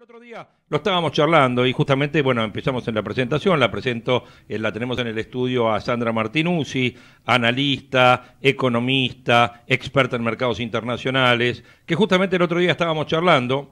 el otro día lo estábamos charlando y justamente, bueno, empezamos en la presentación, la presento, eh, la tenemos en el estudio a Sandra Martinuzzi, analista, economista, experta en mercados internacionales, que justamente el otro día estábamos charlando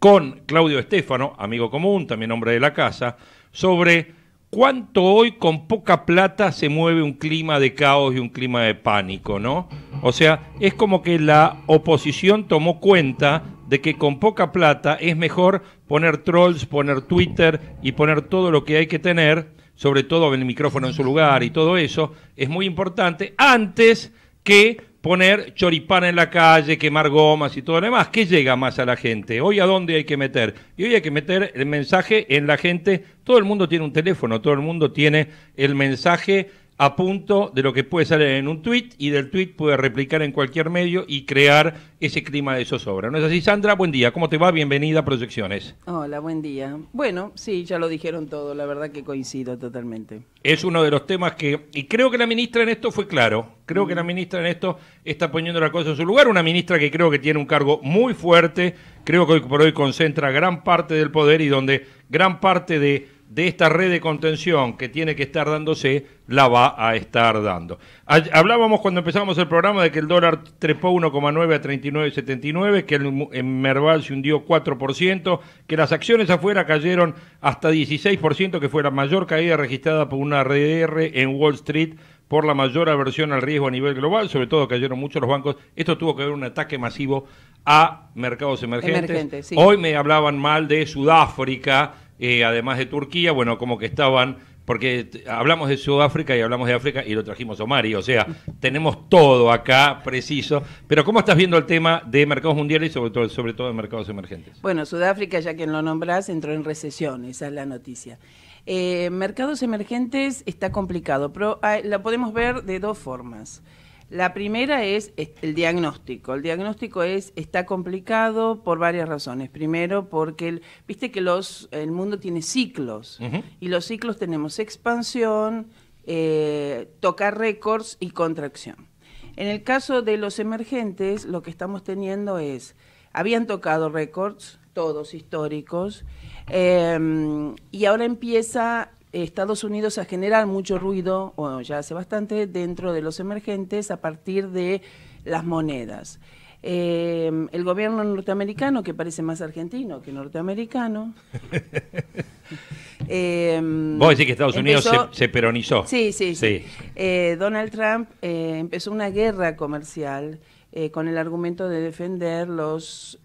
con Claudio Estefano, amigo común, también hombre de la casa, sobre cuánto hoy con poca plata se mueve un clima de caos y un clima de pánico, ¿no? O sea, es como que la oposición tomó cuenta de que con poca plata es mejor poner trolls, poner Twitter y poner todo lo que hay que tener, sobre todo el micrófono en su lugar y todo eso, es muy importante antes que poner choripana en la calle, quemar gomas y todo lo demás. que llega más a la gente? ¿Hoy a dónde hay que meter? Y hoy hay que meter el mensaje en la gente. Todo el mundo tiene un teléfono, todo el mundo tiene el mensaje a punto de lo que puede salir en un tweet y del tweet puede replicar en cualquier medio y crear ese clima de zozobra. ¿No es así, Sandra? Buen día, ¿cómo te va? Bienvenida a Proyecciones. Hola, buen día. Bueno, sí, ya lo dijeron todo, la verdad que coincido totalmente. Es uno de los temas que, y creo que la ministra en esto fue claro, creo que la mm. ministra en esto está poniendo la cosa en su lugar, una ministra que creo que tiene un cargo muy fuerte, creo que hoy por hoy concentra gran parte del poder y donde gran parte de de esta red de contención que tiene que estar dándose, la va a estar dando. Hablábamos cuando empezamos el programa de que el dólar trepó 1,9 a 39,79, que en Merval se hundió 4%, que las acciones afuera cayeron hasta 16%, que fue la mayor caída registrada por una RDR en Wall Street por la mayor aversión al riesgo a nivel global, sobre todo cayeron muchos los bancos. Esto tuvo que ver un ataque masivo a mercados emergentes. Hoy me hablaban mal de Sudáfrica eh, además de Turquía, bueno, como que estaban, porque hablamos de Sudáfrica y hablamos de África y lo trajimos a Omari, o sea, tenemos todo acá preciso, pero ¿cómo estás viendo el tema de mercados mundiales y sobre todo, sobre todo de mercados emergentes? Bueno, Sudáfrica, ya que lo nombrás, entró en recesión, esa es la noticia. Eh, mercados emergentes está complicado, pero la podemos ver de dos formas. La primera es el diagnóstico. El diagnóstico es está complicado por varias razones. Primero, porque el, viste que el mundo tiene ciclos y los ciclos tenemos expansión, eh, tocar récords y contracción. En el caso de los emergentes, lo que estamos teniendo es habían tocado récords, todos históricos, em, y ahora empieza Estados Unidos a generar mucho ruido, o ya hace bastante, dentro de los emergentes a partir de las monedas. Eh, el gobierno norteamericano, que parece más argentino que norteamericano. Eh, Vos decís que Estados Unidos se, peronizó. Sí, sí. sí. Eh, Donald Trump empezó una guerra comercial con el argumento de defender los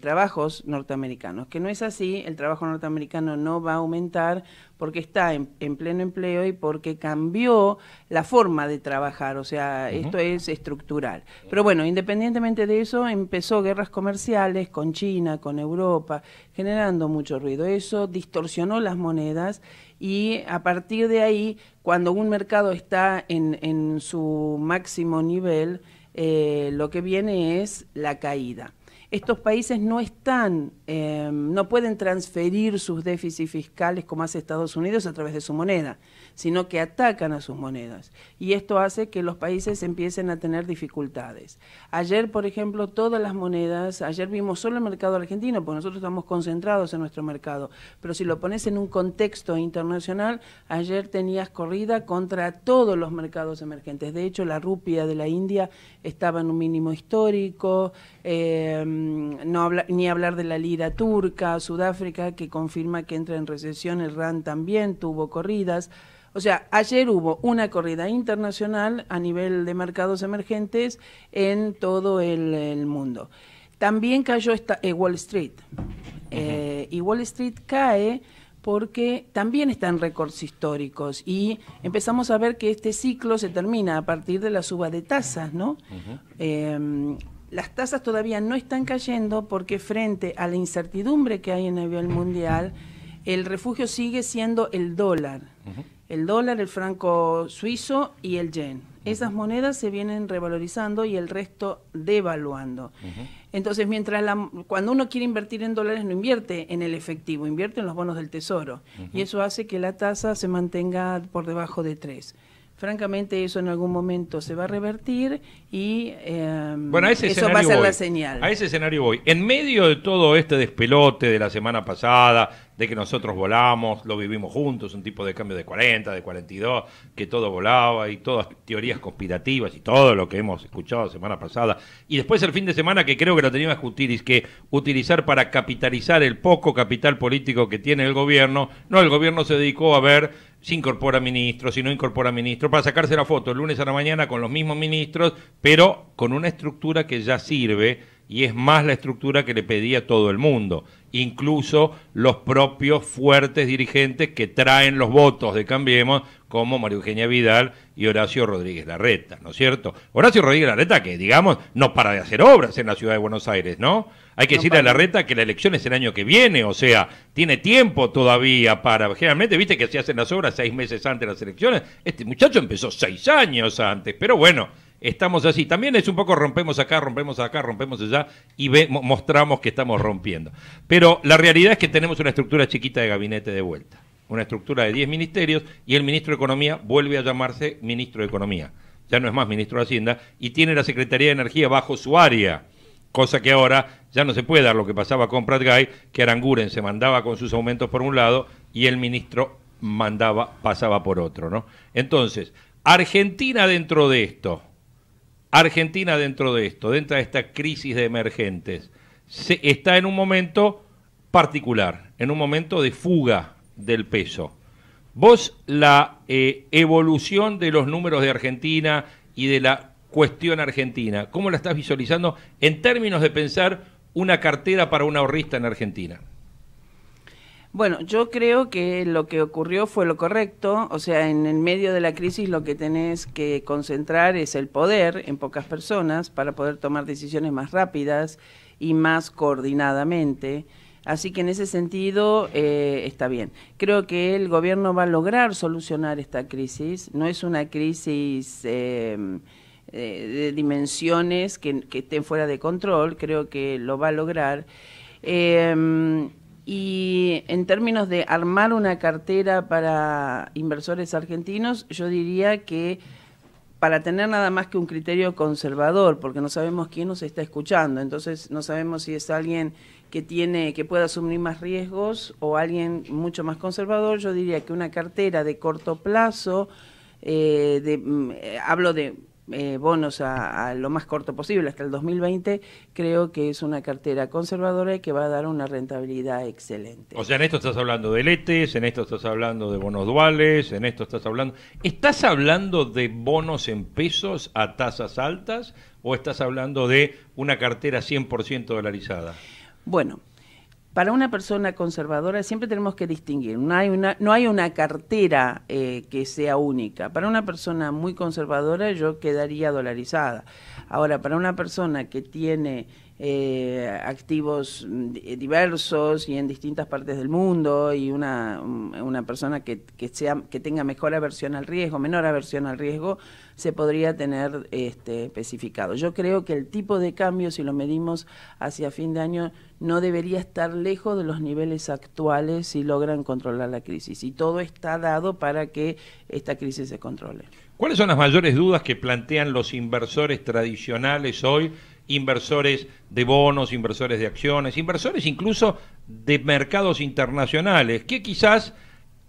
trabajos norteamericanos, que no es así, el trabajo norteamericano no va a aumentar porque está en, pleno empleo y porque cambió la forma de trabajar, o sea, esto es estructural. Pero bueno, independientemente de eso, empezó guerras comerciales con China, con Europa, generando mucho ruido. Eso distorsionó las monedas y a partir de ahí, cuando un mercado está en, su máximo nivel, eh, lo que viene es la caída estos países no están, em, no pueden transferir sus déficits fiscales como hace Estados Unidos a través de su moneda, sino que atacan a sus monedas. Y esto hace que los países empiecen a tener dificultades. Ayer, por ejemplo, todas las monedas, ayer vimos solo el mercado argentino, porque nosotros estamos concentrados en nuestro mercado, pero si lo pones en un contexto internacional, ayer tenías corrida contra todos los mercados emergentes. De hecho, la rupia de la India estaba en un mínimo histórico. Em, Mm, no ni hablar de la lira turca, Sudáfrica, que confirma que entra en recesión, el RAN también tuvo corridas. O sea, ayer hubo una corrida internacional a nivel de mercados emergentes en todo el, mundo. También cayó esta, eh, Wall Street. Eh, y Wall Street cae porque también están récords históricos y empezamos a ver que este ciclo se termina a partir de la suba de tasas, ¿no? las tasas todavía no están cayendo porque frente a la incertidumbre que hay en el nivel mundial, el refugio sigue siendo el dólar. El dólar, el franco suizo y el yen. Esas monedas se vienen revalorizando y el resto devaluando. Entonces, mientras cuando uno quiere invertir en dólares no invierte en el efectivo, invierte en los bonos del tesoro. Y eso hace que la tasa se mantenga por debajo de 3 francamente eso en algún momento se va a revertir y em, bueno, eso va a ser la señal. A ese escenario voy. En medio de todo este despelote de la semana pasada, de que nosotros volamos, lo vivimos juntos, un tipo de cambio de 40, de 42, que todo volaba y todas teorías conspirativas y todo lo que hemos escuchado la semana pasada. Y después el fin de semana que creo que lo teníamos que utilizar para capitalizar el poco capital político que tiene el gobierno. No, el gobierno se dedicó a ver si incorpora ministros, si no incorpora ministros, para sacarse la foto el lunes a la mañana con los mismos ministros, pero con una estructura que ya sirve y es más la estructura que le pedía todo el mundo, incluso los propios fuertes dirigentes que traen los votos de Cambiemos, como María Eugenia Vidal y Horacio Rodríguez Larreta, ¿no es cierto? Horacio Rodríguez Larreta que, digamos, no para de hacer obras en la ciudad de Buenos Aires, ¿no? Hay que decirle a Larreta que la elección es el año que viene, o sea, tiene tiempo todavía para... Generalmente, viste que se hacen las obras seis meses antes de las elecciones, este muchacho empezó seis años antes, pero bueno estamos así. También es un poco rompemos acá, rompemos acá, rompemos allá y mostramos que estamos rompiendo. Pero la realidad es que tenemos una estructura chiquita de gabinete de vuelta, una estructura de 10 ministerios y el ministro de Economía vuelve a llamarse ministro de Economía. Ya no es más ministro de Hacienda y tiene la Secretaría de Energía bajo su área. Cosa que ahora ya no se puede dar lo que pasaba con Prat Guy, que Aranguren se mandaba con sus aumentos por un lado y el ministro mandaba, pasaba por otro, ¿no? Entonces, Argentina dentro de esto, Argentina dentro de esto, dentro de esta crisis de emergentes, se, está en un momento particular, en un momento de fuga del peso. Vos la eh, evolución de los números de Argentina y de la cuestión argentina, ¿cómo la estás visualizando en términos de pensar una cartera para un ahorrista en Argentina? Bueno, yo creo que lo que ocurrió fue lo correcto, o sea, en el medio de la crisis lo que tenés que concentrar es el poder en pocas personas para poder tomar decisiones más rápidas y más coordinadamente. Así que en ese sentido eh, está bien. Creo que el gobierno va a lograr solucionar esta crisis. No es una crisis em, eh, de dimensiones que, estén fuera de control. Creo que lo va a lograr. Em, y en términos de armar una cartera para inversores argentinos, yo diría que para tener nada más que un criterio conservador, porque no sabemos quién nos está escuchando, entonces no sabemos si es alguien que tiene que pueda asumir más riesgos o alguien mucho más conservador, yo diría que una cartera de corto plazo eh, de, mm, eh, hablo de eh, bonos a, a, lo más corto posible, hasta el 2020, creo que es una cartera conservadora y que va a dar una rentabilidad excelente. O sea, en esto estás hablando de letes, en esto estás hablando de bonos duales, en esto estás hablando... ¿Estás hablando de bonos en pesos a tasas altas o estás hablando de una cartera 100% dolarizada? Bueno, para una persona conservadora siempre tenemos que distinguir, no hay una, no hay una cartera eh, que sea única. Para una persona muy conservadora yo quedaría dolarizada. Ahora, para una persona que tiene eh, activos mm, eh, diversos y en distintas partes del mundo y una, mm, una persona que, que, sea, que tenga mejor aversión al riesgo, menor aversión al riesgo, se podría tener este, especificado. Yo creo que el tipo de cambio, si lo medimos hacia fin de año, no debería estar lejos de los niveles actuales si logran controlar la crisis. Y todo está dado para que esta crisis se controle. ¿Cuáles son las mayores dudas que plantean los inversores tradicionales hoy inversores de bonos, inversores de acciones, inversores incluso de mercados internacionales, que quizás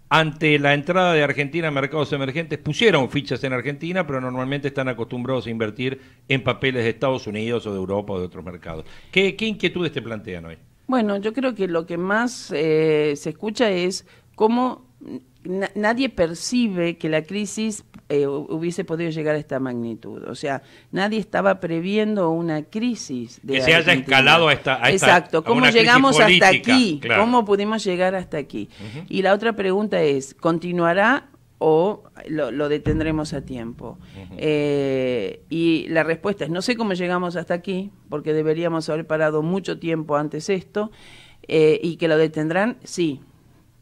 ante la entrada de Argentina a mercados emergentes pusieron fichas en Argentina, pero normalmente están acostumbrados a invertir en papeles de Estados Unidos o de Europa o de otros mercados. ¿Qué, inquietudes te plantean hoy? Bueno, yo creo que lo que más eh, se escucha es cómo nadie percibe que la crisis eh, hubiese podido llegar a esta magnitud. O sea, nadie estaba previendo una crisis. que se haya escalado a esta, Exacto, ¿cómo llegamos hasta aquí? ¿Cómo pudimos llegar hasta aquí? Y la otra pregunta es, ¿continuará o lo, detendremos a tiempo. Eh, y la respuesta es, no sé cómo llegamos hasta aquí, porque deberíamos haber parado mucho tiempo antes esto, eh, y que lo detendrán, sí,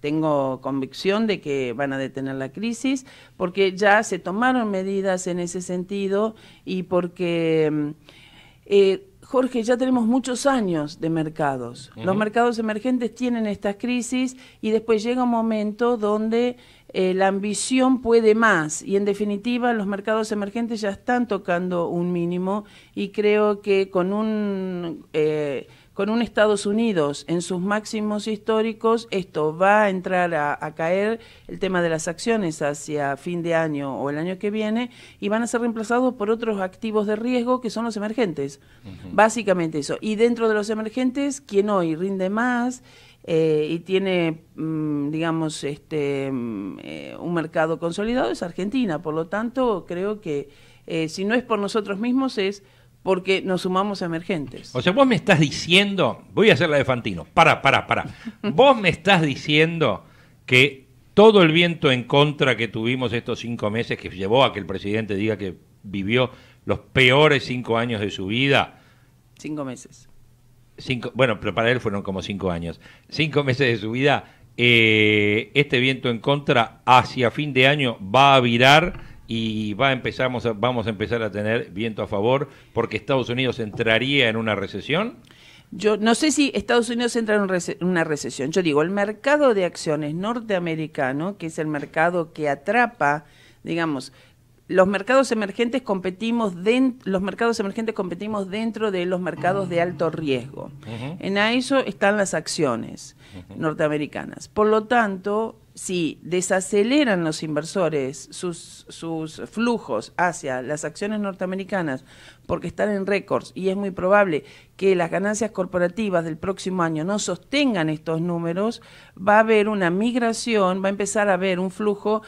tengo convicción de que van a detener la crisis, porque ya se tomaron medidas en ese sentido y porque, mm, eh, Jorge, ya tenemos muchos años de mercados. Los mercados emergentes tienen estas crisis y después llega un momento donde eh, la ambición puede más y en definitiva los mercados emergentes ya están tocando un mínimo y creo que con un... Eh, con un Estados Unidos en sus máximos históricos, esto va a entrar a, caer el tema de las acciones hacia fin de año o el año que viene y van a ser reemplazados por otros activos de riesgo que son los emergentes. Básicamente eso. Y dentro de los emergentes, quien hoy rinde más eh, y tiene, mm, digamos, este, mm, eh, un mercado consolidado es Argentina. Por lo tanto, creo que eh, si no es por nosotros mismos, es porque nos sumamos a emergentes. O sea, vos me estás diciendo, voy a hacer la de Fantino, para, para, para. vos me estás diciendo que todo el viento en contra que tuvimos estos cinco meses, que llevó a que el presidente diga que vivió los peores cinco años de su vida. Cinco meses. Cinco, bueno, pero para él fueron como cinco años. Cinco meses de su vida, eh, este viento en contra hacia fin de año va a virar y va empezamos vamos a empezar a tener viento a favor porque Estados Unidos entraría en una recesión? Yo no sé si Estados Unidos entra en una recesión. Yo digo, el mercado de acciones norteamericano, que es el mercado que atrapa, digamos, los mercados emergentes competimos los mercados emergentes competimos dentro de los mercados de alto riesgo. En eso están las acciones norteamericanas. Por lo tanto, si desaceleran los inversores sus, sus flujos hacia las acciones norteamericanas porque están en récords y es muy probable que las ganancias corporativas del próximo año no sostengan estos números, va a haber una migración, va a empezar a haber un flujo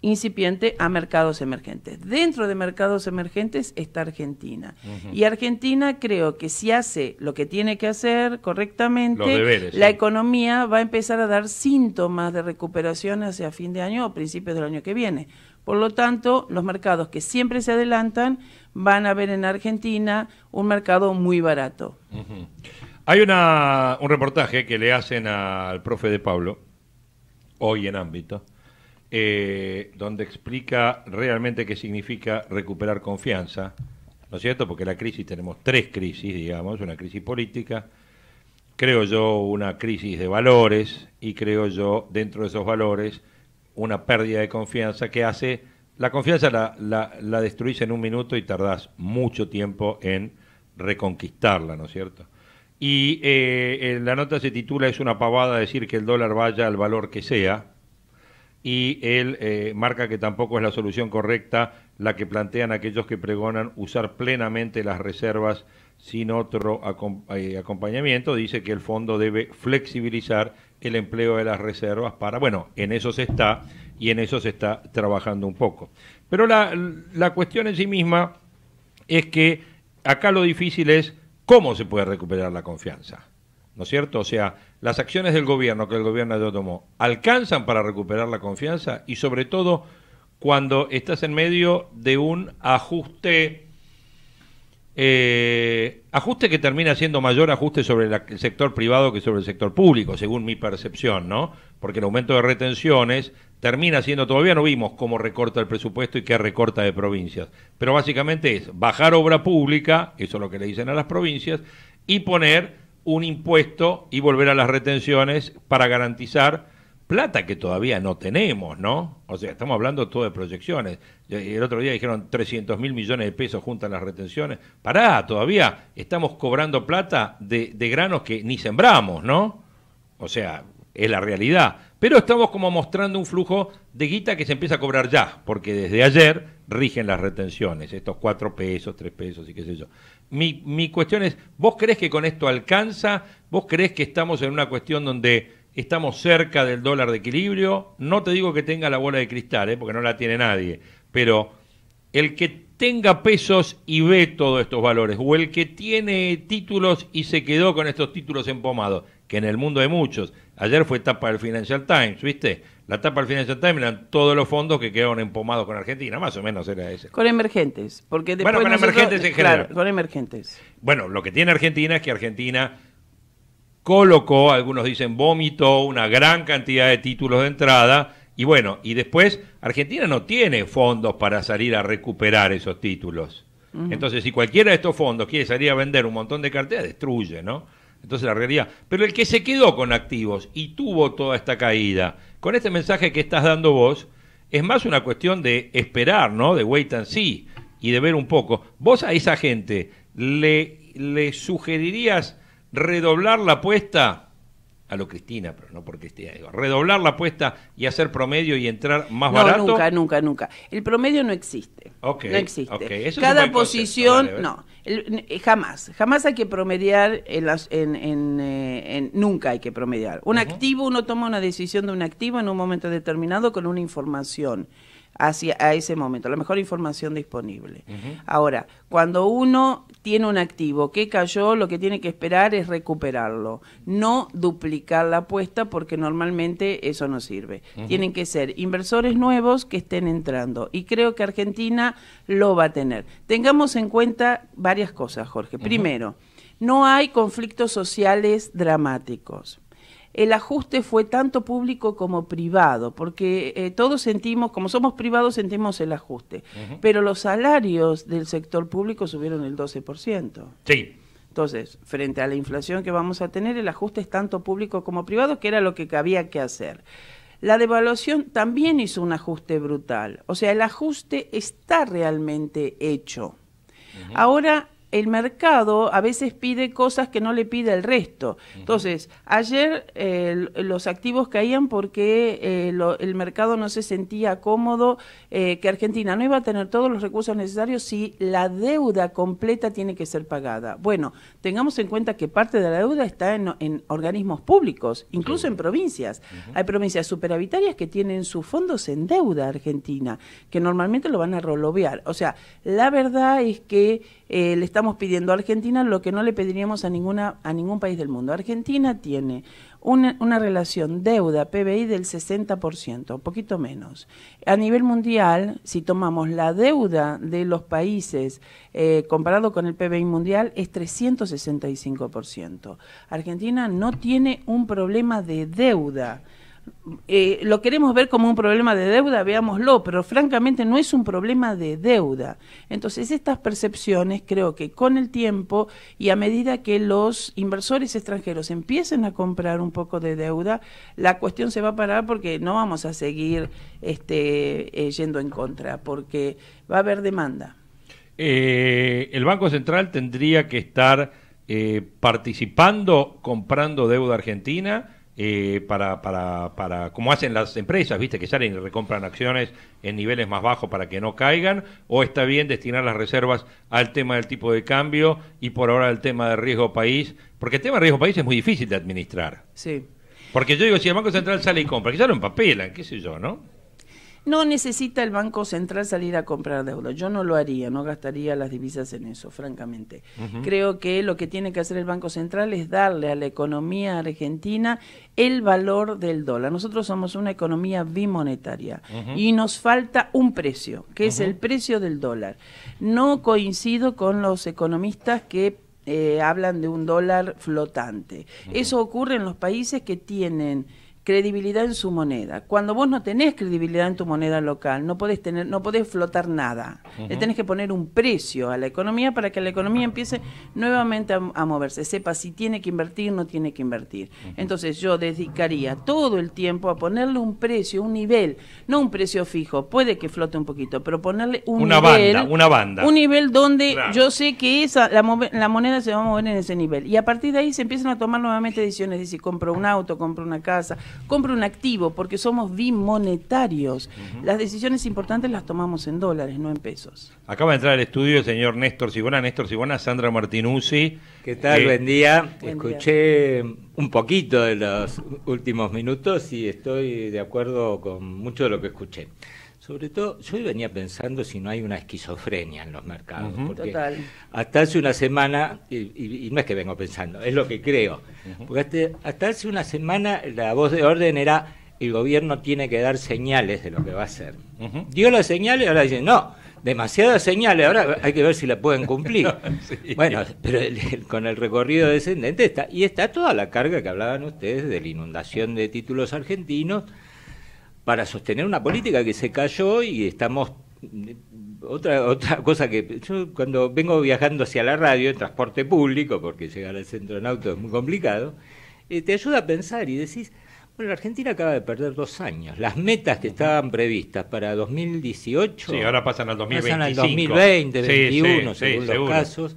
incipiente a mercados emergentes. Dentro de mercados emergentes está Argentina. Y Argentina creo que si hace lo que tiene que hacer correctamente, la economía va a empezar a dar síntomas de recuperación hacia fin de año o principios del año que viene. Por lo tanto, los mercados que siempre se adelantan van a ver en Argentina un mercado muy barato. Hay una, un reportaje que le hacen al profe de Pablo, hoy en ámbito, eh, donde explica realmente qué significa recuperar confianza, ¿no es cierto? Porque la crisis, tenemos tres crisis, digamos, una crisis política, creo yo una crisis de valores y creo yo dentro de esos valores una pérdida de confianza que hace, la confianza la, la, la destruís en un minuto y tardás mucho tiempo en reconquistarla, ¿no es cierto? Y eh, eh la nota se titula Es una pavada decir que el dólar vaya al valor que sea, y él eh, marca que tampoco es la solución correcta la que plantean aquellos que pregonan usar plenamente las reservas sin otro eh, acompañamiento. Dice que el fondo debe flexibilizar el empleo de las reservas para, bueno, en eso se está y en eso se está trabajando un poco. Pero la, la cuestión en sí misma es que acá lo difícil es cómo se puede recuperar la confianza. ¿no es cierto? O sea, las acciones del gobierno que el gobierno ya tomó alcanzan para recuperar la confianza y sobre todo cuando estás en medio de un ajuste, eh, ajuste que termina siendo mayor ajuste sobre el sector privado que sobre el sector público, según mi percepción, ¿no? Porque el aumento de retenciones termina siendo, todavía no vimos cómo recorta el presupuesto y qué recorta de provincias, pero básicamente es bajar obra pública, eso es lo que le dicen a las provincias, y poner un impuesto y volver a las retenciones para garantizar plata que todavía no tenemos, ¿no? O sea, estamos hablando todo de proyecciones. El otro día dijeron 300 mil millones de pesos juntan las retenciones. Pará, todavía estamos cobrando plata de, de granos que ni sembramos, ¿no? O sea, es la realidad. Pero estamos como mostrando un flujo de guita que se empieza a cobrar ya, porque desde ayer rigen las retenciones, estos cuatro pesos, tres pesos y qué sé yo. Mi, mi cuestión es, ¿vos crees que con esto alcanza? ¿Vos crees que estamos en una cuestión donde estamos cerca del dólar de equilibrio? No te digo que tenga la bola de cristal, ¿eh? porque no la tiene nadie, pero el que tenga pesos y ve todos estos valores, o el que tiene títulos y se quedó con estos títulos empomados, que en el mundo hay muchos. Ayer fue tapa del Financial Times, ¿viste? La tapa al Financial Times eran todos los fondos que quedaron empomados con Argentina, más o menos era ese. Con emergentes, porque después Bueno, con emergentes en general. Claro, con emergentes. Bueno, lo que tiene Argentina es que Argentina colocó, algunos dicen vómito, una gran cantidad de títulos de entrada. Y bueno, y después Argentina no tiene fondos para salir a recuperar esos títulos. Entonces, si cualquiera de estos fondos quiere salir a vender un montón de carteras, destruye, ¿no? Entonces la realidad. Pero el que se quedó con activos y tuvo toda esta caída, con este mensaje que estás dando vos, es más una cuestión de esperar, ¿no? De wait and see y de ver un poco. Vos a esa gente le, le sugerirías redoblar la apuesta a lo Cristina, pero no porque esté redoblar la apuesta y hacer promedio y entrar más no, Nunca, nunca, nunca. El promedio no existe. no existe. Cada posición, no. Eh, jamás, jamás hay que promediar, en eh, en, nunca hay que promediar. Un activo, uno toma una decisión de un activo en un momento determinado con una información hacia a ese momento, la mejor información disponible. Ahora, cuando uno tiene un activo que cayó, lo que tiene que esperar es recuperarlo, no duplicar la apuesta porque normalmente eso no sirve. Tienen que ser inversores nuevos que estén entrando y creo que Argentina lo va a tener. Tengamos en cuenta varias cosas, Jorge. Primero, no hay conflictos sociales dramáticos el ajuste fue tanto público como privado, porque eh, todos sentimos, como somos privados, sentimos el ajuste. Pero los salarios del sector público subieron el 12%. Sí. Entonces, frente a la inflación que vamos a tener, el ajuste es tanto público como privado, que era lo que había que hacer. La devaluación también hizo un ajuste brutal. O sea, el ajuste está realmente hecho. Ahora el mercado a veces pide cosas que no le pide el resto. Entonces, ayer los activos caían porque eh, el mercado no se sentía cómodo, eh, que Argentina no iba a tener todos los recursos necesarios si la deuda completa tiene que ser pagada. Bueno, tengamos en cuenta que parte de la deuda está en, organismos públicos, incluso en provincias. Hay provincias superhabitarias que tienen sus fondos en deuda argentina, que normalmente lo van a rolobear. O sea, la verdad es que el eh, Estado estamos pidiendo a Argentina lo que no le pediríamos a, ninguna, a ningún país del mundo. Argentina tiene una, relación deuda-PBI del 60%, poquito menos. A nivel mundial, si tomamos la deuda de los países eh, comparado con el PBI mundial, es 365%. Argentina no tiene un problema de deuda. Eh, lo queremos ver como un problema de deuda, veámoslo, pero francamente no es un problema de deuda. Entonces, estas percepciones creo que con el tiempo y a medida que los inversores extranjeros empiecen a comprar un poco de deuda, la cuestión se va a parar porque no vamos a seguir este, eh, yendo en contra, porque va a haber demanda. Eh, el Banco Central tendría que estar participando, comprando deuda argentina eh, para, para, para, como hacen las empresas, viste, que salen y recompran acciones en niveles más bajos para que no caigan, o está bien destinar las reservas al tema del tipo de cambio y por ahora al tema de riesgo país, porque el tema de riesgo país es muy difícil de administrar. Sí. Porque yo digo, si el Banco Central sale y compra, que lo empapelan, qué sé yo, ¿no? No necesita el Banco Central salir a comprar deuda. Yo no lo haría, no gastaría las divisas en eso, francamente. Creo que lo que tiene que hacer el Banco Central es darle a la economía argentina el valor del dólar. Nosotros somos una economía bimonetaria y nos falta un precio, que es el precio del dólar. No coincido con los economistas que eh, hablan de un dólar flotante. Eso ocurre en los países que tienen credibilidad en su moneda. Cuando vos no tenés credibilidad en tu moneda local, no podés tener, no podés flotar nada. Le tenés que poner un precio a la economía para que la economía empiece nuevamente a, moverse, sepa si tiene que invertir, no tiene que invertir. Entonces yo dedicaría todo el tiempo a ponerle un precio, un nivel, no un precio fijo, puede que flote un poquito, pero ponerle un una banda, una banda. Un nivel donde yo sé que esa la, moneda se va a mover en ese nivel. Y a partir de ahí se empiezan a tomar nuevamente decisiones, si compro un auto, compro una casa, compre un activo, porque somos bimonetarios. Las decisiones importantes las tomamos en dólares, no en pesos. Acaba de entrar al estudio el señor Néstor Sibona, Néstor Sibona, Sandra Martinuzzi. ¿Qué tal? Eh, buen día. Escuché un poquito de los últimos minutos y estoy de acuerdo con mucho de lo que escuché. Sobre todo, yo venía pensando si no hay una esquizofrenia en los mercados. Hasta hace una semana, y, no es que vengo pensando, es lo que creo. Porque hasta, hace una semana la voz de orden era el gobierno tiene que dar señales de lo que va a hacer. Dio las señales y ahora dicen, no, demasiadas señales, ahora hay que ver si la pueden cumplir. Bueno, pero con el recorrido descendente está, y está toda la carga que hablaban ustedes de la inundación de títulos argentinos para sostener una política que se cayó y estamos otra otra cosa que yo cuando vengo viajando hacia la radio en transporte público porque llegar al centro en auto es muy complicado eh, te ayuda a pensar y decís bueno la Argentina acaba de perder dos años las metas que estaban previstas para 2018 sí ahora pasan al 2025 pasan al 2020 según los casos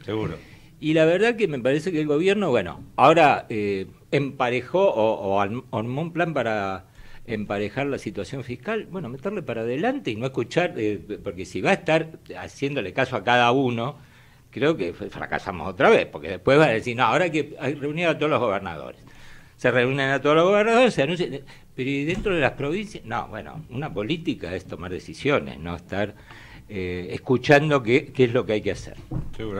y la verdad que me parece que el gobierno bueno ahora eh, emparejó o, o armó un plan para emparejar la situación fiscal, bueno, meterle para adelante y no escuchar, eh, porque si va a estar haciéndole caso a cada uno, creo que fracasamos otra vez, porque después va a decir, no, ahora hay que reunir a todos los gobernadores. Se reúnen a todos los gobernadores, se anuncian, pero ¿y dentro de las provincias? No, bueno, una política es tomar decisiones, no estar... Eh, escuchando qué, qué, es lo que hay que hacer.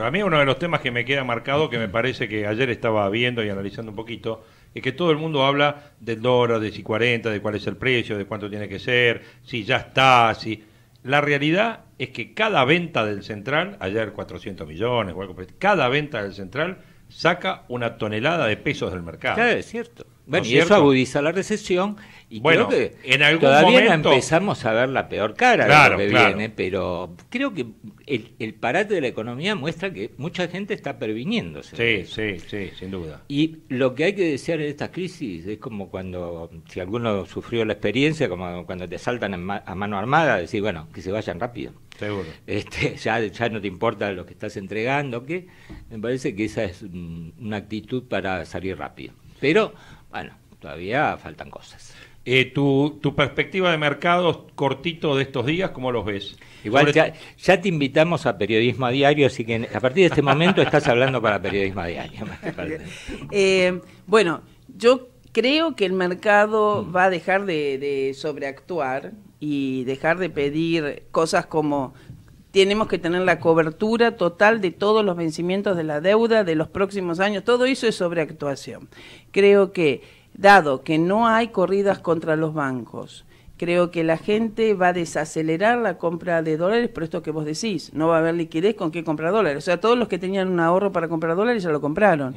A mí uno de los temas que me queda marcado, que me parece que ayer estaba viendo y analizando un poquito, es que todo el mundo habla del dólar, de si 40, de cuál es el precio, de cuánto tiene que ser, si ya está, si... La realidad es que cada venta del central, ayer 400 millones cada venta del central saca una tonelada de pesos del mercado. Claro, es cierto. Bueno, y eso agudiza la recesión y creo que todavía no empezamos a ver la peor cara de lo que viene, pero creo que el, parate de la economía muestra que mucha gente está previniéndose. Sí, sí, sí, sin duda. Y lo que hay que desear en estas crisis es como cuando, si alguno sufrió la experiencia, como cuando te saltan a mano armada, decir, bueno, que se vayan rápido. Seguro. Este, ya, ya no te importa lo que estás entregando, que me parece que esa es una actitud para salir rápido. Pero bueno, todavía faltan cosas. Eh, tu, perspectiva de mercado cortito de estos días, ¿cómo los ves? Igual ya, te invitamos a Periodismo a Diario, así que a partir de este momento estás hablando para Periodismo a Diario. Eh, bueno, yo creo que el mercado mm. va a dejar de sobreactuar y dejar de pedir cosas como tenemos que tener la cobertura total de todos los vencimientos de la deuda de los próximos años. Todo eso es sobreactuación. Creo que, dado que no hay corridas contra los bancos, creo que la gente va a desacelerar la compra de dólares por esto que vos decís. No va a haber liquidez con qué comprar dólares. O sea, todos los que tenían un ahorro para comprar dólares ya lo compraron.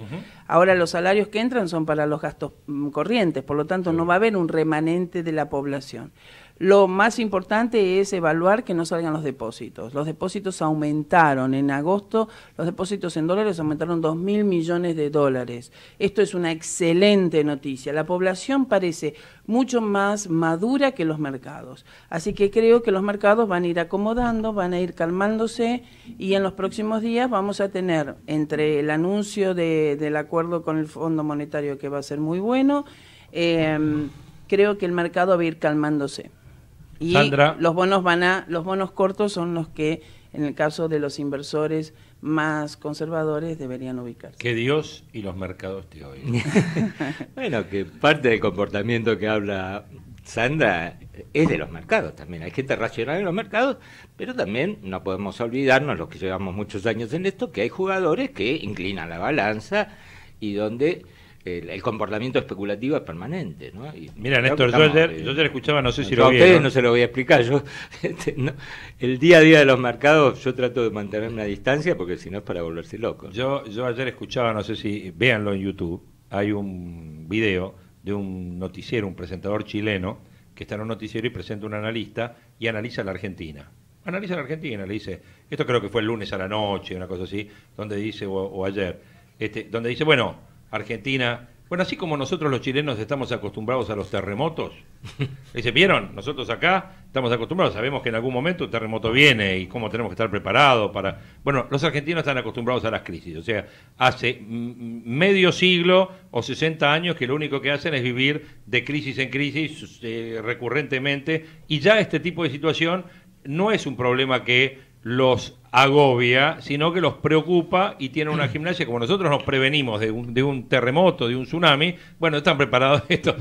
Ahora los salarios que entran son para los gastos mm, corrientes, por lo tanto no va a haber un remanente de la población. Lo más importante es evaluar que no salgan los depósitos. Los depósitos aumentaron. En agosto los depósitos en dólares aumentaron 2 mil millones de dólares. Esto es una excelente noticia. La población parece mucho más madura que los mercados. Así que creo que los mercados van a ir acomodando, van a ir calmándose y en los próximos días vamos a tener entre el anuncio del acuerdo con el Fondo Monetario que va a ser muy bueno, eh, creo que el mercado va a ir calmándose. Y los bonos van a, los bonos cortos son los que, en el caso de los inversores más conservadores, deberían ubicarse. Que Dios y los mercados te oigan. bueno, que parte del comportamiento que habla Sandra es de los mercados también. Hay gente racional en los mercados, pero también no podemos olvidarnos, los que llevamos muchos años en esto, que hay jugadores que inclinan la balanza y donde el, comportamiento especulativo es permanente. ¿no? Mira, Néstor, yo, ayer, eh, escuchaba, no sé si lo vieron. A ustedes no se lo voy a explicar. Yo, este, el día a día de los mercados yo trato de mantenerme a distancia porque si no es para volverse loco. Yo, yo ayer escuchaba, no sé si, véanlo en YouTube, hay un video de un noticiero, un presentador chileno, que está en un noticiero y presenta un analista y analiza la Argentina. Analiza la Argentina, le dice, esto creo que fue el lunes a la noche, una cosa así, donde dice, o, o ayer, este, donde dice, bueno, Argentina, bueno, así como nosotros los chilenos estamos acostumbrados a los terremotos, dice, ¿vieron? Nosotros acá estamos acostumbrados, sabemos que en algún momento un terremoto viene y cómo tenemos que estar preparados para... Bueno, los argentinos están acostumbrados a las crisis, o sea, hace medio siglo o 60 años que lo único que hacen es vivir de crisis en crisis eh, recurrentemente y ya este tipo de situación no es un problema que los agobia, sino que los preocupa y tiene una gimnasia, como nosotros nos prevenimos de un, terremoto, de un tsunami, bueno, están preparados esto.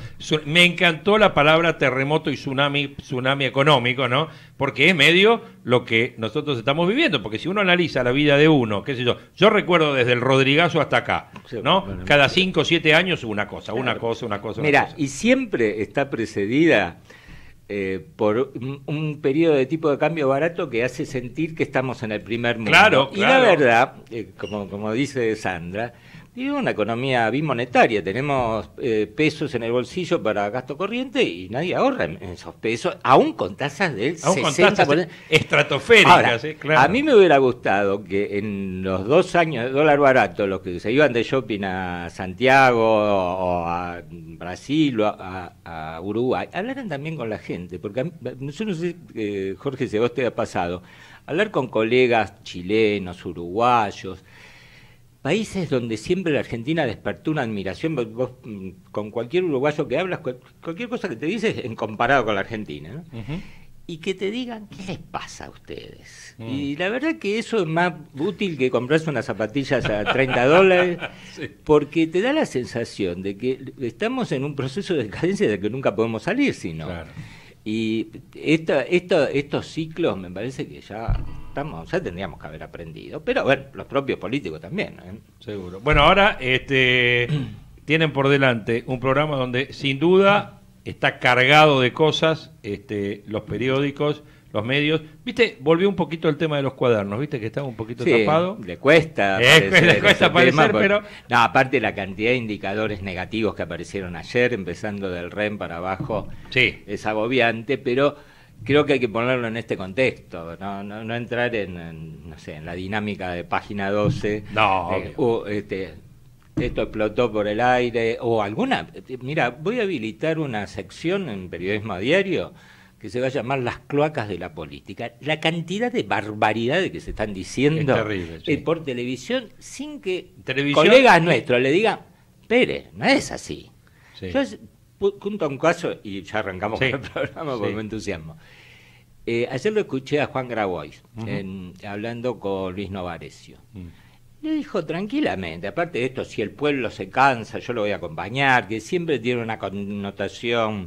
Me encantó la palabra terremoto y tsunami, tsunami económico, ¿no? Porque es medio lo que nosotros estamos viviendo, porque si uno analiza la vida de uno, qué sé yo, yo recuerdo desde el Rodrigazo hasta acá, ¿no? Cada cinco o siete años una cosa, una cosa, una cosa. Mira, y siempre está precedida eh, por un, periodo de tipo de cambio barato que hace sentir que estamos en el primer mundo. y la verdad, eh, como, como dice Sandra, y una economía bimonetaria. Tenemos eh, pesos en el bolsillo para gasto corriente y nadie ahorra esos pesos, aún con tasas del estratosféricas, A mí me hubiera gustado que en los dos años de dólar barato, los que se iban de shopping a Santiago o a Brasil o a, Uruguay, hablaran también con la gente, porque yo no sé, eh, Jorge, si a vos te ha pasado, hablar con colegas chilenos, uruguayos, países donde siempre la Argentina despertó una admiración. Vos, mm, con cualquier uruguayo que hablas, cualquier cosa que te dices en comparado con la Argentina. Y que te digan qué les pasa a ustedes. Mm. Y la verdad que eso es más útil que comprarse unas zapatillas a 30 dólares, porque te da la sensación de que estamos en un proceso de decadencia de que nunca podemos salir, sino. Y esta, estos ciclos me parece que ya ya tendríamos que haber aprendido. Pero a ver, los propios políticos también. ¿eh? Seguro. Bueno, ahora este, tienen por delante un programa donde sin duda está cargado de cosas este, los periódicos los medios. Viste, volvió un poquito el tema de los cuadernos, viste que estaba un poquito tapado. Le cuesta. le cuesta aparecer, pero. No, aparte la cantidad de indicadores negativos que aparecieron ayer, empezando del REM para abajo, sí. es agobiante, pero creo que hay que ponerlo en este contexto, no, no, entrar en, no sé, en la dinámica de página 12. No, eh, este, esto explotó por el aire, o alguna. Mira, voy a habilitar una sección en periodismo diario que se va a llamar las cloacas de la política. La cantidad de barbaridades que se están diciendo eh, por televisión sin que colegas nuestros le digan, Pérez, no es así. Sí. Yo a un caso y ya arrancamos con el programa por mi entusiasmo. Eh, ayer lo escuché a Juan Grabois hablando con Luis Novarecio. Mm. Le dijo tranquilamente, aparte de esto, si el pueblo se cansa, yo lo voy a acompañar, que siempre tiene una connotación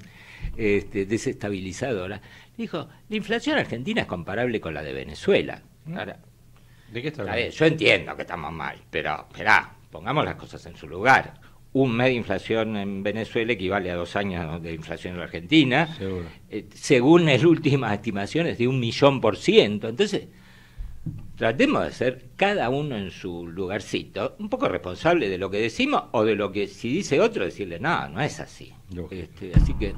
este, desestabilizadora. Le dijo, la inflación argentina es comparable con la de Venezuela. Mm. ¿De qué está hablando? Ver, yo entiendo que estamos mal, pero esperá, pongamos las cosas en su lugar un mes de inflación en Venezuela equivale a dos años de inflación en la Argentina, eh, según las últimas estimaciones de un millón por ciento. Entonces, tratemos de ser cada uno en su lugarcito, un poco responsable de lo que decimos o de lo que si dice otro, decirle, no, no es así. Este, así que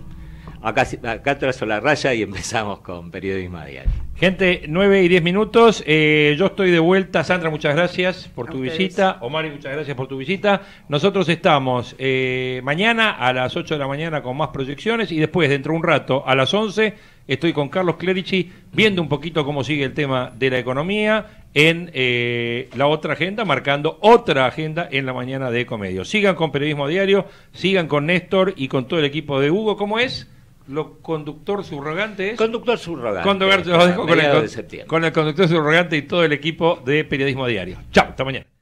acá, trazo la raya y empezamos con periodismo diario. Gente, nueve y diez minutos. Eh, yo estoy de vuelta. Sandra, muchas gracias por tu visita. Omar, muchas gracias por tu visita. Nosotros estamos eh, mañana a las ocho de la mañana con más proyecciones y después, dentro de un rato, a las once, estoy con Carlos Clerici viendo un poquito cómo sigue el tema de la economía en eh, la otra agenda, marcando otra agenda en la mañana de Ecomedio. Sigan con Periodismo Diario, sigan con Néstor y con todo el equipo de Hugo. ¿Cómo es? lo conductor subrogante es. Conductor subrogante. Conductor, los dejo con el, con el conductor subrogante y todo el equipo de Periodismo Diario. Chao, hasta mañana.